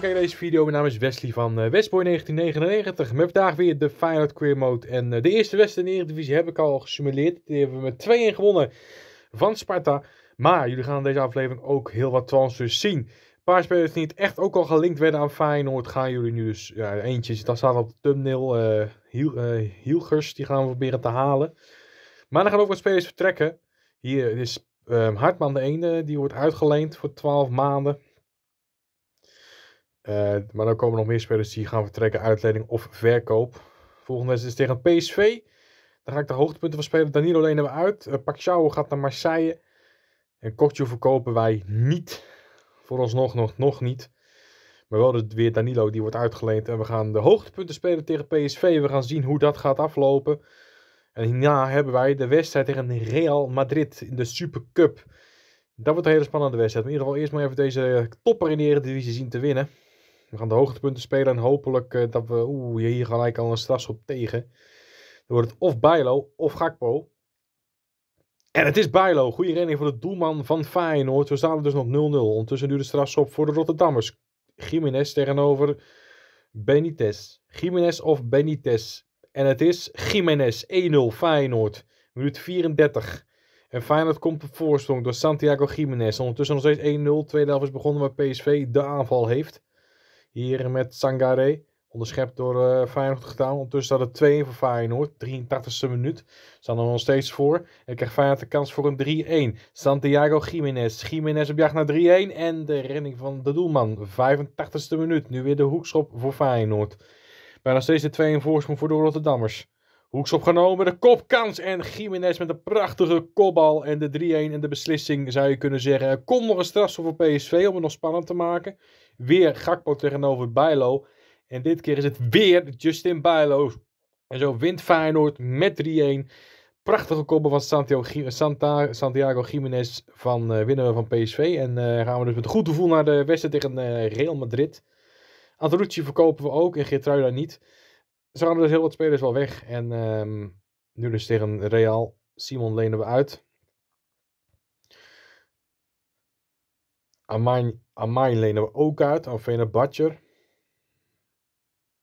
we kijken deze video. Mijn naam is Wesley van eh, Westboy1999. Met vandaag weer de Feyenoord Queer Mode. En eh, de eerste wedstrijd in de Eredivisie heb ik al gesimuleerd. Die hebben we met 2-1 gewonnen van Sparta. Maar jullie gaan in deze aflevering ook heel wat transfers zien. Een paar spelers die niet echt ook al gelinkt werden aan Feyenoord gaan jullie nu dus... Ja, eentje, dat staat op de thumbnail. Eh, Hiel, Hielgers, die gaan we proberen te halen. Maar er gaan ook wat spelers vertrekken. Hier is ehm, Hartman de ene, die wordt uitgeleend voor 12 maanden. Eh, maar dan komen nog meer spelers die gaan vertrekken, uitleiding of verkoop. Volgende wedstrijd is tegen PSV. Daar ga ik de hoogtepunten van spelen. Danilo lenen we uit. Uh, eh, Pacquiao gaat naar Marseille. En Kokju verkopen wij niet. Vooralsnog nog, nog niet. Maar wel weer Danilo, die wordt uitgeleend. En we gaan de hoogtepunten spelen tegen PSV. We gaan zien hoe dat gaat aflopen. En hierna hebben wij de wedstrijd tegen Real Madrid in de Supercup. Dat wordt een hele spannende wedstrijd. Maar in ieder geval eerst maar even deze topper in de Eredivisie zien te winnen. We gaan de hoogtepunten spelen en hopelijk eh, dat we... Oeh, hier gelijk al een strafschop tegen. Dan wordt het of Bijlo of Gakpo. En het is Bijlo. Goede redding voor de doelman van Feyenoord. We staan dus nog 0-0. Ondertussen duurt de strafschop voor de Rotterdammers. Jiménez tegenover Benitez. Jiménez of Benitez. En het is Jiménez 1-0 Feyenoord. Minuut 34. En Feyenoord komt op voorsprong door Santiago Jiménez. Ondertussen nog steeds 1-0. Tweede helft is begonnen waar PSV de aanval heeft. Hier met Sangare. Onderschept door uh, Feyenoord gedaan. Ondertussen staat het 2 1 voor Feyenoord. 83e minuut. Staan er nog steeds voor. En krijgt Feyenoord de kans voor een 3-1. Santiago Jiménez. Jiménez op jacht naar 3-1. En de redding van de doelman. 85e minuut. Nu weer de hoekschop voor Feyenoord. Bijna steeds de 2-1 voorsprong voor de Rotterdammers. Hoeks opgenomen, de kopkans en Jiménez met een prachtige kopbal en de 3-1 en de beslissing zou je kunnen zeggen. Er komt nog een strafschop voor PSV om het nog spannend te maken. Weer Gakpo tegenover Bijlo. En dit keer is het weer Justin Bijlo. En zo wint Feyenoord met 3-1. Prachtige kopbal van Santiago, Jiménez van eh, winnen van PSV. En eh, gaan we dus met goed gevoel naar de wedstrijd tegen eh, Real Madrid. Antonucci verkopen we ook en Geertruida niet. Ze hadden dus heel wat spelers wel weg. En ehm, nu dus tegen Real. Simon lenen we uit. Amai, lenen we ook uit. Aan Batcher.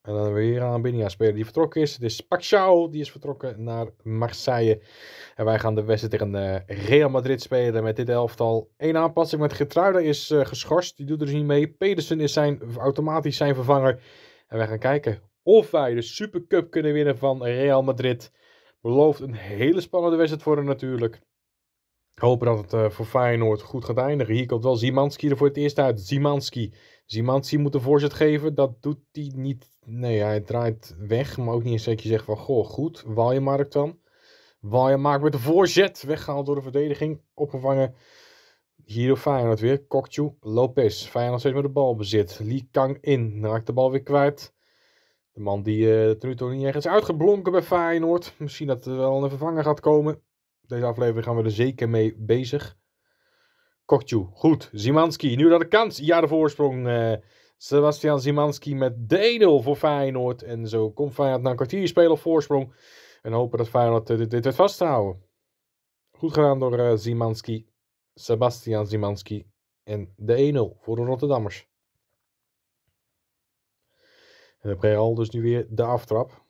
En dan weer aan Binia speler die vertrokken is. Het is Pacquiao, die is vertrokken naar Marseille. En wij gaan de wedstrijd tegen eh, Real Madrid spelen met dit elftal. Eén aanpassing met Getruida is eh, geschorst. Die doet er dus niet mee. Pedersen is zijn, automatisch zijn vervanger. En wij gaan kijken of wij de Supercup kunnen winnen van Real Madrid. Belooft een hele spannende wedstrijd voor hem natuurlijk. Hopen dat het eh, voor Feyenoord goed gaat eindigen. Hier komt wel Zimanski er voor het eerst uit. Zimanski. Zimanski moet de voorzet geven. Dat doet hij niet. Nee, hij draait weg. Maar ook niet eens dat je zegt van... Goh, goed. Waljemark dan. Waljemark met de voorzet. Weggehaald door de verdediging. Opgevangen. Hier op Feyenoord weer. Kokchu. Lopez. Feyenoord steeds met de bal bezit. Lee Kang in. Raakt de bal weer kwijt. De man die uh, nu toe niet ergens uitgeblonken bij Feyenoord. Misschien dat er wel een vervanger gaat komen. Deze aflevering gaan we er zeker mee bezig. Kokju, goed. Zimanski, nu dat de kans. Ja, de voorsprong. Uh, Sebastian Zimanski met de 1-0 voor Feyenoord. En zo komt Feyenoord na een kwartier spelen op voorsprong. En hopen dat Feyenoord eh, dit, dit, weer vast te houden. Goed gedaan door uh, Zimanski. Sebastian Zimanski. En de 1-0 voor de Rotterdammers en al dus nu weer de aftrap.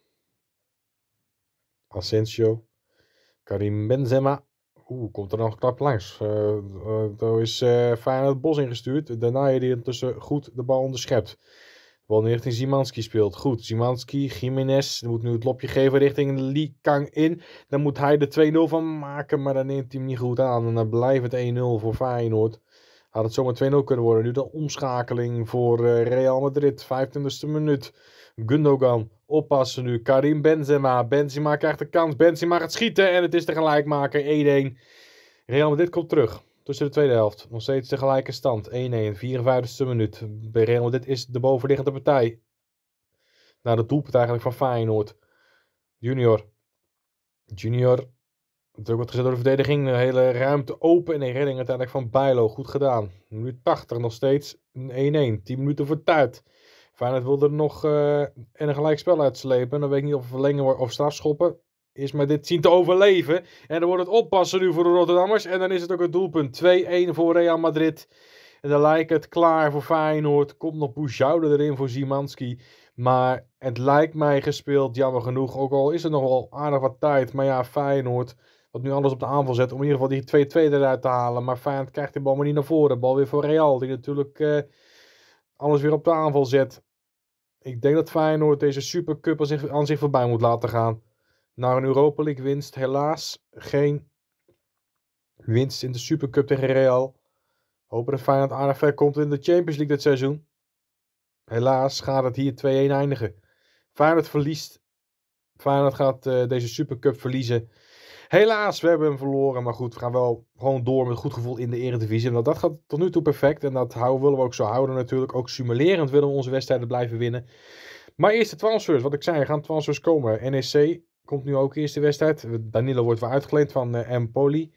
Asensio. Karim Benzema. Oeh, komt er nog knap langs. Uh, is uh, Feyenoord het bos ingestuurd. Daarna die intussen goed de bal onderschept. De bal richting Zimanski speelt. Goed, Zimanski, Jiménez. Moet nu het lopje geven richting Lee Kang in. Dan moet hij er 2-0 van maken, maar dan neemt hij hem niet goed aan. En dan blijft het 1-0 voor Feyenoord. Had het zomaar 2-0 kunnen worden. Nu de omschakeling voor eh, Real Madrid. 25e minuut. Gundogan oppassen nu. Karim Benzema. Benzema krijgt de kans. Benzema gaat schieten. En het is gelijkmaker. 1-1. Real Madrid komt terug. Tussen de tweede helft. Nog steeds de gelijke stand. 1-1. 54e minuut. Bij Real Madrid is de bovenliggende partij. Naar nou, de doelpunt eigenlijk van Feyenoord. Junior. Junior Natuurlijk wordt gezet door de verdediging. De hele ruimte open en een redding uiteindelijk van Bijlo. Goed gedaan. Minuut 80 nog steeds 1-1. 10 minuten voor tijd. Feyenoord wilde er nog uh, eh, en een gelijkspel uitslepen. Dan weet ik niet of verlengen of strafschoppen. Is maar dit zien te overleven. En dan wordt het oppassen nu voor de Rotterdammers. En dan is het ook het doelpunt. 2-1 voor Real Madrid. En dan lijkt het klaar voor Feyenoord. Komt nog Boujoude erin voor Zimanski. Maar het lijkt mij gespeeld, jammer genoeg. Ook al is er nog wel aardig wat tijd. Maar ja, Feyenoord wat nu alles op de aanval zet om in ieder geval die 2-2 eruit te halen. Maar Feyenoord krijgt die bal maar niet naar voren. Bal weer voor Real, die natuurlijk eh, alles weer op de aanval zet. Ik denk dat Feyenoord deze Supercup aan zich, aan zich voorbij moet laten gaan. Naar een Europa League winst. Helaas geen winst in de Supercup tegen Real. Hopen dat Feyenoord aardig ver komt in de Champions League dit seizoen. Helaas gaat het hier 2-1 eindigen. Feyenoord verliest. Feyenoord gaat eh, deze Supercup verliezen. Helaas, we hebben hem verloren. Maar goed, we gaan wel gewoon door met goed gevoel in de eredivisie. Want dat gaat tot nu toe perfect. En dat houden, willen we ook zo houden natuurlijk. Ook simulerend willen we onze wedstrijden blijven winnen. Maar eerst de transfers. Wat ik zei, er gaan transfers komen. NEC komt nu ook eerste wedstrijd. Danilo wordt weer uitgeleend van uh, Empoli.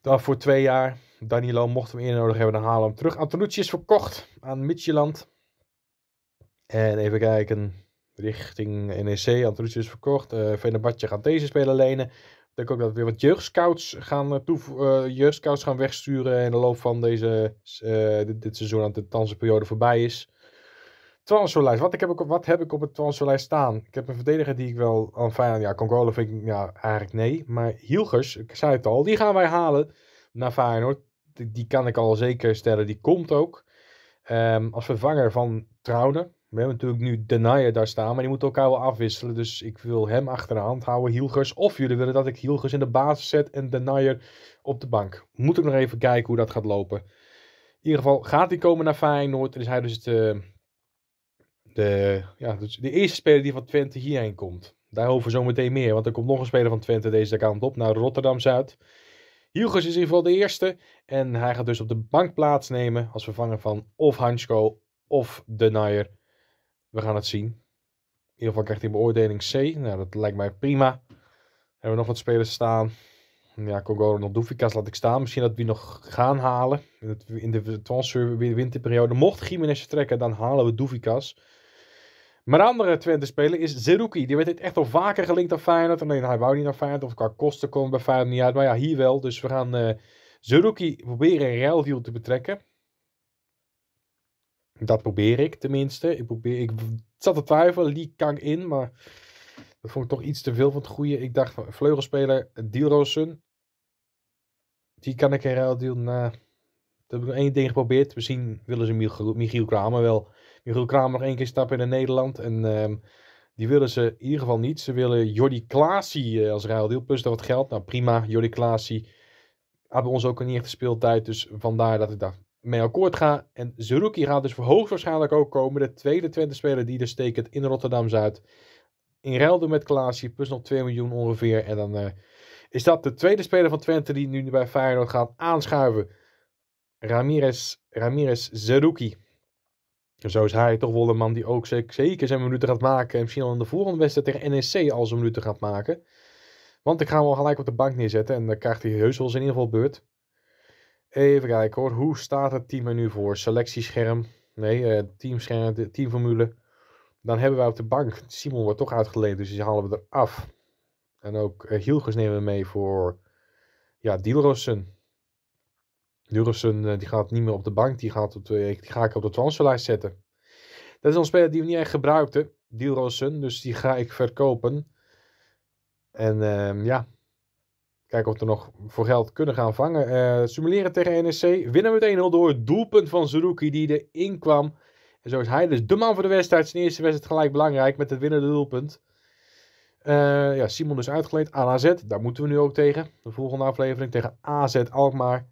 Daar voor twee jaar. Danilo mocht hem eerder nodig hebben, dan halen we hem terug. Antonucci is verkocht aan Midtjylland. En even kijken richting NEC aan is verkocht. Uh, eh, Venabatje gaat deze speler lenen. Ik denk ook dat we weer wat jeugdscouts gaan, eh, toe, eh, jeugdscouts gaan wegsturen in de loop van deze, dit, dit, seizoen, aan de transferperiode voorbij is. Transferlijst. Wat, ik heb, wat heb ik op het transferlijst staan? Ik heb een verdediger die ik wel aan Feyenoord... Ja, Congolo vind ik ja, eigenlijk nee. Maar Hilgers, ik zei het al, die gaan wij halen naar Feyenoord. Die, kan ik al zeker stellen. Die komt ook. Ehm, als vervanger van Trouwen. We hebben natuurlijk nu Denier daar staan, maar die moeten elkaar wel afwisselen. Dus ik wil hem achter de hand houden, Hielgers. Of jullie willen dat ik Hielgers in de basis zet en Denier op de bank. Moet ik nog even kijken hoe dat gaat lopen. In ieder geval gaat hij komen naar Feyenoord. En is hij dus de, eh, de, ja, dus de eerste speler die van Twente hierheen komt. Daarover zometeen meer, want er komt nog een speler van Twente deze kant op naar Rotterdam-Zuid. Hilgers is in ieder geval de eerste. En hij gaat dus op de bank plaatsnemen als vervanger van of Hansko of De we gaan het zien. In ieder geval krijgt hij beoordeling C. Nou, dat lijkt mij prima. Hebben we nog wat spelers staan? Ja, Congo Doefikas laat ik staan. Misschien dat we die nog gaan halen. In, de in de transferwinterperiode. Mocht Gimenez trekken, dan halen we Doofikas. Maar andere Twente-speler is Zeruki. Die werd echt al vaker gelinkt aan Feyenoord. Alleen hij wou niet naar Feyenoord. Of qua kosten komen bij Feyenoord niet uit. Maar ja, hier wel. Dus we gaan uh, proberen een te betrekken. Dat probeer ik tenminste. Ik, probeer, ik zat te twijfelen, die kan in, maar dat vond ik toch iets te veel van het goede. Ik dacht van vleugelspeler Dilrosun. Die kan ik in ruil deal na. Nou, dat heb ik één ding geprobeerd. Misschien willen ze Michiel Kramer wel. Michiel Kramer nog één keer stappen in Nederland. En ehm, die willen ze in ieder geval niet. Ze willen Jordi Klaasie uh, als deal. Plus dat wat geld. Nou prima, Jordi Klaasie. hebben ons ook een niet echt speeltijd. Dus vandaar dat ik dacht, mee akkoord ga. En Zeruki gaat dus hoogstwaarschijnlijk ook komen. De tweede Twente-speler die dus tekent in Rotterdam-Zuid. In ruil met Klaasje, plus nog 2 miljoen ongeveer. En dan eh, is dat de tweede speler van Twente die nu bij Feyenoord gaat aanschuiven. Ramirez, Ramirez Zerouki. Zo is hij toch wel een man die ook zeker zijn minuten gaat maken. En misschien al in de volgende wedstrijd tegen NEC al zijn minuten gaat maken. Want ik ga hem al gelijk op de bank neerzetten. En dan krijgt hij heus wel geval beurt Even kijken hoor. Hoe staat het nu voor? Selectiescherm. Nee, eh, teamscherm, teamformule. Dan hebben wij op de bank. Simon wordt toch uitgeleend, dus die halen we eraf. En ook eh, Hilgers nemen we mee voor ja, Dielrossen. Dielrossen eh, die gaat niet meer op de bank. Die, gaat op die ga ik op de transferlijst zetten. Dat is een speler die we niet echt gebruikten. Dielrossen. Dus die ga ik verkopen. En ehm, ja, Kijken of we er nog voor geld kunnen gaan vangen. Eh, simuleren tegen NSC, Winnen met 1-0 door het doelpunt van Zerouki die erin kwam. En zo is hij dus de man voor de wedstrijd. Zijn eerste wedstrijd gelijk belangrijk met het winnende doelpunt. Eh, ja, Simon is dus uitgeleend aan AZ. Daar moeten we nu ook tegen. De volgende aflevering tegen AZ Alkmaar.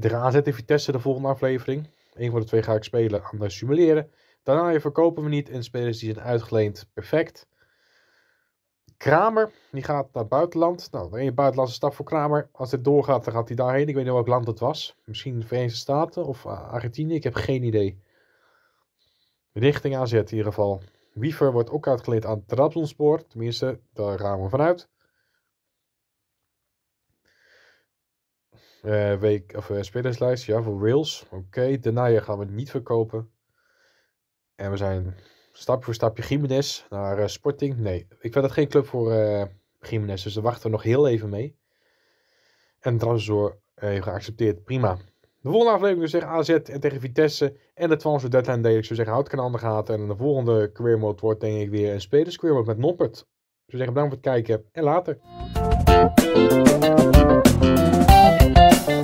Tegen AZ en Vitesse de volgende aflevering. Eén van de twee ga ik spelen, anders simuleren. Daarna verkopen we niet en spelers die zijn uitgeleend. Perfect. Kramer, die gaat naar het buitenland. Nou, een buitenlandse stap voor Kramer. Als dit doorgaat, dan gaat hij daarheen. Ik weet niet welk land het was. Misschien de Verenigde Staten of eh, Argentinië. Ik heb geen idee. Richting AZ in ieder geval. Wiever wordt ook uitgeleend aan Trabzonspoor. Tenminste, daar gaan we vanuit. Uh, week, of, eh, spelerslijst, ja, voor Wales. Oké, okay. gaan we niet verkopen. En we zijn stap voor stapje Jiménez naar eh, Sporting. Nee, ik vind dat geen club voor uh, Jiménez, dus daar wachten we nog heel even mee. En Transor eh, heeft geaccepteerd, prima. De volgende aflevering dus tegen AZ en tegen Vitesse. En de transfer deadline deel ik zou zeggen, houd kanaal aan de gaten. En de volgende career mode wordt denk ik weer een spelers career mode met Noppert. Ik dus zou zeggen, bedankt voor het kijken en later.